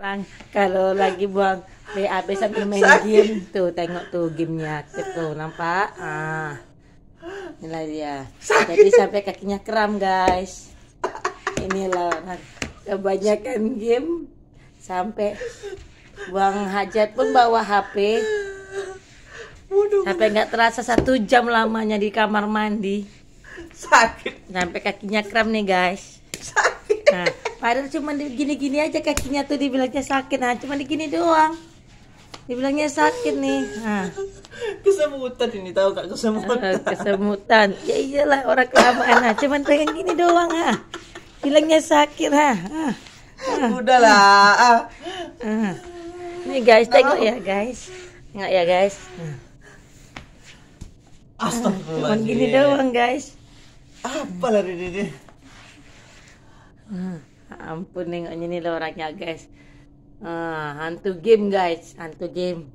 Bang, kalau lagi buang BAB sambil main Sakit. game tuh tengok tuh gamenya aktif tuh nampak ah inilah dia Sakit. jadi sampai kakinya kram guys inilah nah, kebanyakan game sampai buang hajat pun bawa HP sampai nggak terasa satu jam lamanya di kamar mandi sakit sampai kakinya kram nih guys sakit nah Padahal cuma gini-gini aja kakinya tuh dibilangnya sakit. Nah, cuma di gini doang. Dibilangnya sakit nih. Nah. Kesemutan ini tahu Kak, kesemutan. Ah, kesemutan. Ya iyalah orang kelamaan. Nah, cuma pengen gini doang, ah. Bilangnya sakit, ah. ah. lah Udahlah. Ah. ah. Nih guys, tengok ya, guys. Enggak ya, guys. Nah. Astagfirullah. Cuman gini doang, guys. Apalah ini, ini? ampun nengoknya ni lah orangnya guys. Ha, ah, hantu game guys, hantu game.